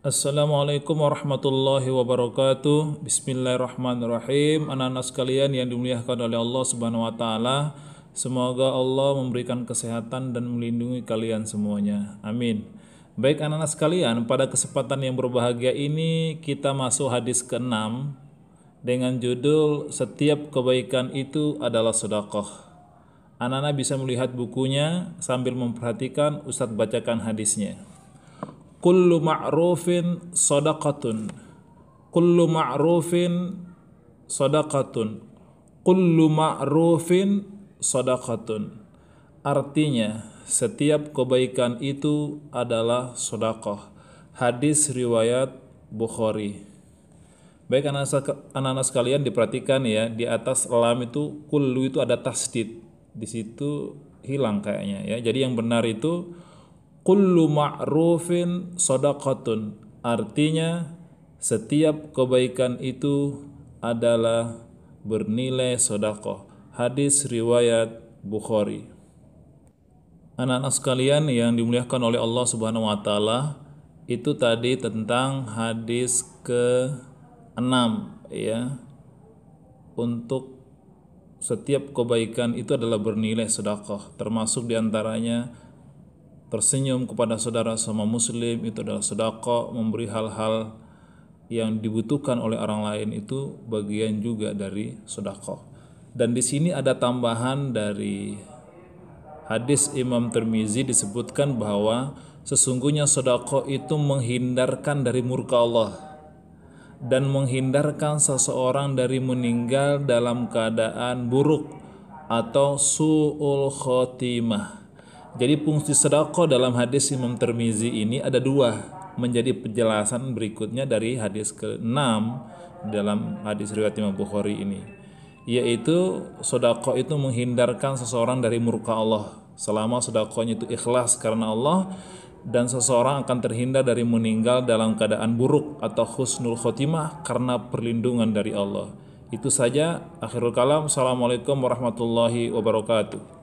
Assalamualaikum warahmatullahi wabarakatuh. Bismillahirrahmanirrahim. Anak-anak sekalian yang dimuliakan oleh Allah Subhanahu wa taala, semoga Allah memberikan kesehatan dan melindungi kalian semuanya. Amin. Baik anak-anak sekalian, pada kesempatan yang berbahagia ini kita masuk hadis ke-6 dengan judul Setiap kebaikan itu adalah sedekah. Anak-anak bisa melihat bukunya sambil memperhatikan Ustadz bacakan hadisnya kullu ma'rufin sadaqatun kullu ma'rufin sadaqatun kullu ma'rufin sadaqatun artinya setiap kebaikan itu adalah sodakoh hadis riwayat Bukhari baik anak-anak sekalian diperhatikan ya di atas lam itu kullu itu ada tasdid di situ hilang kayaknya ya jadi yang benar itu kullu ma'rufin sadaqatun artinya setiap kebaikan itu adalah bernilai sodakoh hadis riwayat Bukhari anak-anak sekalian yang dimuliakan oleh Allah subhanahu wa ta'ala itu tadi tentang hadis ke 6 ya untuk setiap kebaikan itu adalah bernilai sedekah termasuk diantaranya tersenyum kepada saudara sama muslim itu adalah sedekah memberi hal-hal yang dibutuhkan oleh orang lain itu bagian juga dari sedekah dan di sini ada tambahan dari hadis Imam Tirmizi disebutkan bahwa sesungguhnya sedekah itu menghindarkan dari murka Allah dan menghindarkan seseorang dari meninggal dalam keadaan buruk atau su'ul khotimah jadi fungsi sedekah dalam hadis Imam Termizi ini ada dua menjadi penjelasan berikutnya dari hadis ke-6 dalam hadis riwayat Imam Bukhari ini yaitu sodako itu menghindarkan seseorang dari murka Allah selama sodakonya itu ikhlas karena Allah dan seseorang akan terhindar dari meninggal dalam keadaan buruk atau husnul khotimah karena perlindungan dari Allah. Itu saja. Akhirul kalam. Assalamualaikum warahmatullahi wabarakatuh.